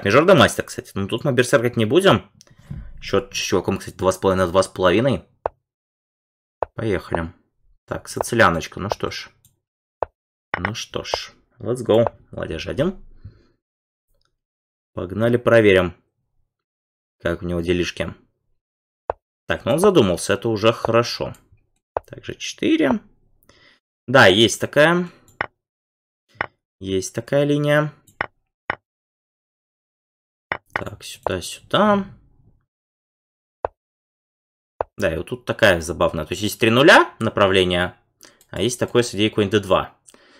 Так, Мижорда Мастер, кстати. Ну тут мы берсеркать не будем. Счет с чуваком, кстати, 2,5 на 2,5. Поехали. Так, Сициляночка, ну что ж. Ну что ж, let's go. Молодежь, один. Погнали, проверим, как у него делишки. Так, ну он задумался, это уже хорошо. Также 4. Да, есть такая. Есть такая линия. Так, сюда, сюда. Да, и вот тут такая забавная. То есть есть три нуля направления, а есть такое с идеей какой-нибудь D2.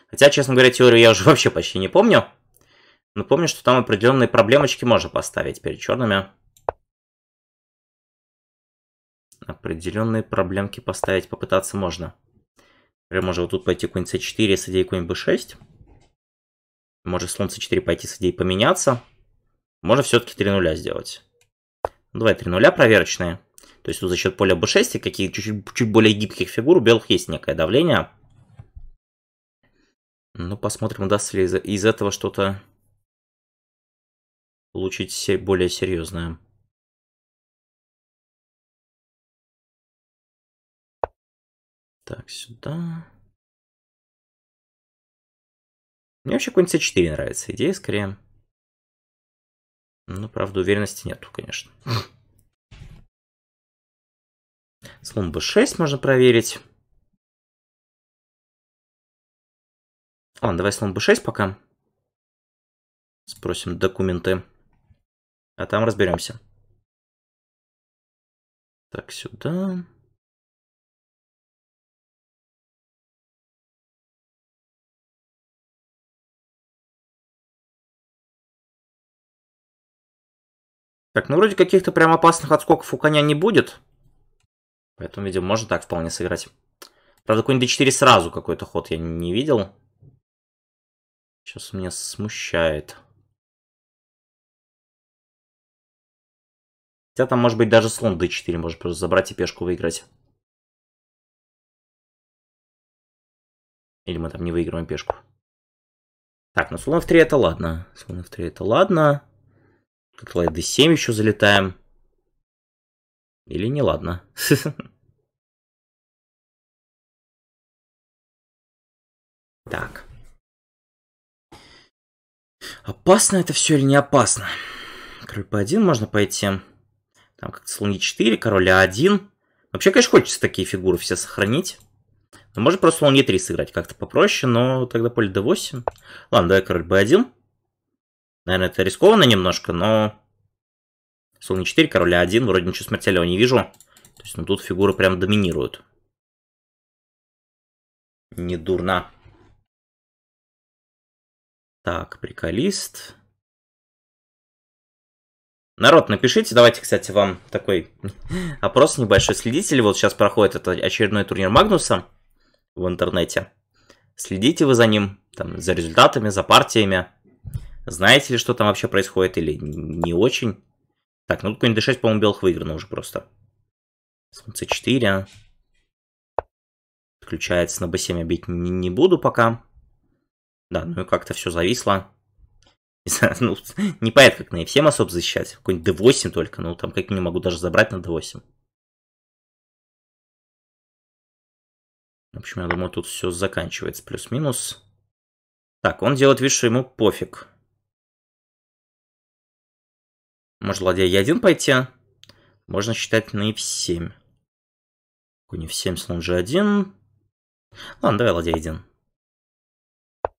Хотя, честно говоря, теорию я уже вообще почти не помню. Но помню, что там определенные проблемочки можно поставить перед черными. Определенные проблемки поставить попытаться можно. Например, можно вот тут пойти какой-нибудь c4 с идеей какой b6. Может слон c4 пойти с поменяться можно все-таки 3 нуля сделать. Давай 3 нуля проверочные. То есть тут за счет поля b6 и каких чуть, чуть более гибких фигур у белых есть некое давление. Ну, посмотрим, удастся ли из, из этого что-то получить се более серьезное. Так, сюда. Мне вообще какой-нибудь c4 нравится идея скорее. Ну, правда, уверенности нету, конечно. Слон b6 можно проверить. Ладно, давай слон b6 пока. Спросим документы. А там разберемся. Так, сюда. Так, ну вроде каких-то прям опасных отскоков у коня не будет. Поэтому, видимо, можно так вполне сыграть. Правда, конь d4 сразу какой-то ход я не видел. Сейчас меня смущает. Хотя там, может быть, даже слон d4 может просто забрать и пешку выиграть. Или мы там не выигрываем пешку. Так, ну слон f3 это ладно. Слон f3 это ладно. Тут лайт d7 еще залетаем. Или не ладно. Так. Опасно это все или не опасно? Король b1 можно пойти. Там как-то слон e4, король a1. А Вообще, конечно, хочется такие фигуры все сохранить. Но можно просто слон e3 сыграть как-то попроще, но тогда поле d8. Ладно, давай король b1. Наверное, это рискованно немножко, но... Слон 4, короля 1, а вроде ничего смертельного не вижу. То есть, ну тут фигуры прям доминируют. Не дурно. Так, приколист. Народ, напишите, давайте, кстати, вам такой опрос небольшой. Следите ли, вот сейчас проходит этот очередной турнир Магнуса в интернете. Следите вы за ним, там, за результатами, за партиями. Знаете ли, что там вообще происходит или не очень? Так, ну тут нибудь D6, по-моему, белых выиграно уже просто. Солнце 4. Включается на B7 я бить не, не буду пока. Да, ну и как-то все зависло. Не знаю, ну, как на F7 особо защищать. Какой-нибудь D8 только, ну там как не могу даже забрать на D8. В общем, я думаю, тут все заканчивается плюс-минус. Так, он делает вид, что ему пофиг. Может, ладья Е1 пойти? А? Можно считать на F7. Конь F7, слон G1. Ладно, давай ладья Е1.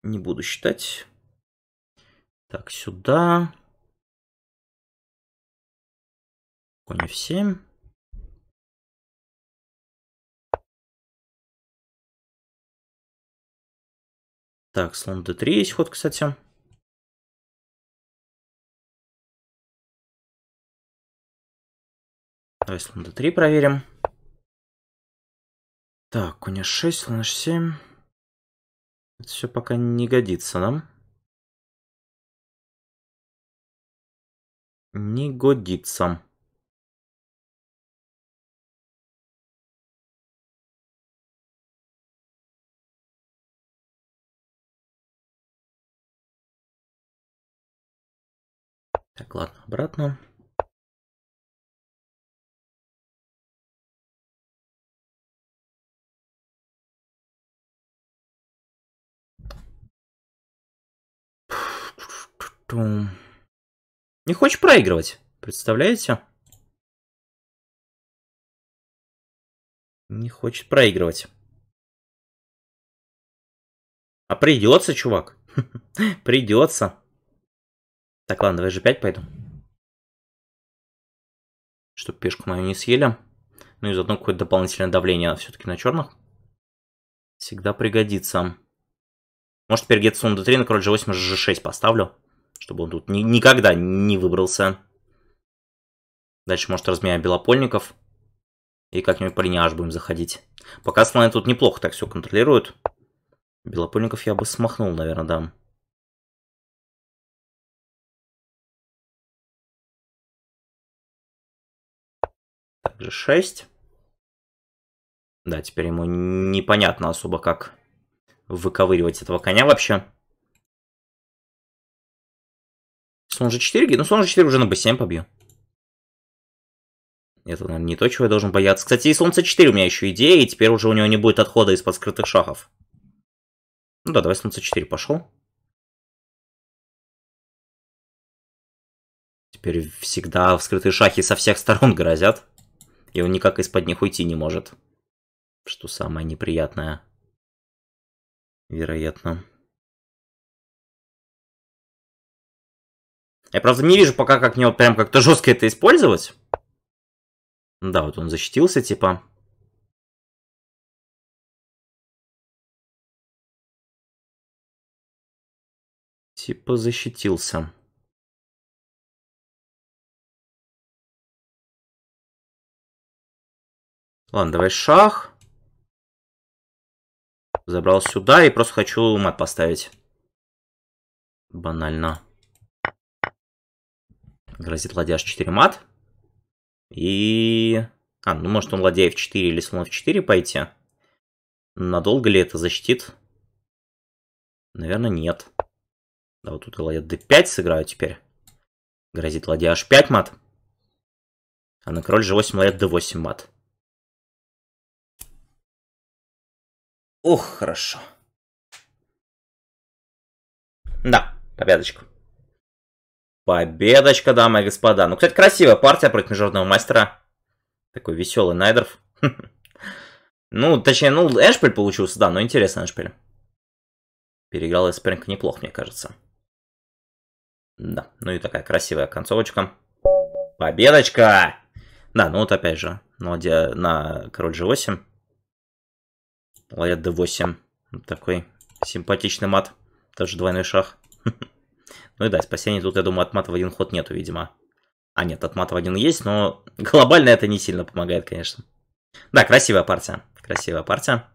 Не буду считать. Так, сюда. Конь F7. Так, слон d3 есть ход, кстати. Давай слон d3 проверим. Так, конь h6, слон h7. Это все пока не годится нам. Не годится. Так, ладно, обратно. тум Не хочешь проигрывать, представляете? Не хочет проигрывать. А придется, чувак. придется. Так, ладно, давай же 5 пойду. Чтоб пешку мою не съели. Ну и заодно какое-то дополнительное давление все-таки на черных. Всегда пригодится. Может, теперь гетсун d3 на король g8 g6 поставлю чтобы он тут ни никогда не выбрался. Дальше, может, разменяем белопольников. И как-нибудь по линии будем заходить. Пока слоны тут неплохо так все контролируют. Белопольников я бы смахнул, наверное, да. Также 6. Да, теперь ему непонятно особо, как выковыривать этого коня вообще. Слон g4, ну солнце g4 уже на b7 побью. Это, наверное, не то, чего я должен бояться. Кстати, и солнце c4 у меня еще идея, и теперь уже у него не будет отхода из-под скрытых шахов. Ну да, давай солнце c4 пошел. Теперь всегда вскрытые шахи со всех сторон грозят. И он никак из-под них уйти не может. Что самое неприятное. Вероятно. Я, правда, не вижу пока, как мне вот прям как-то жестко это использовать. Ну да, вот он защитился, типа. Типа защитился. Ладно, давай шах. Забрал сюда и просто хочу мат поставить. Банально. Грозит ладья h4 мат. И... А, ну может он ладья f4 или слон f4 пойти. Надолго ли это защитит? Наверное, нет. Да, вот тут я ладья d5 сыграю теперь. Грозит ладья h5 мат. А на король же 8 ладья d8 мат. Ох, хорошо. Да, победочка. Победочка, дамы и господа. Ну, кстати, красивая партия против международного мастера. Такой веселый Найдерф. Ну, точнее, ну, Эшпиль получился, да, но интересно Эшпиль. Переиграл Эспринг неплохо, мне кажется. Да, ну и такая красивая концовочка. Победочка! Да, ну вот опять же, ну, на король g8. Ладья d8. такой симпатичный мат. тоже двойной шах. Ну и да, спасения тут, я думаю, от мат в один ход нету, видимо. А нет, от мат в один есть, но глобально это не сильно помогает, конечно. Да, красивая партия. Красивая партия.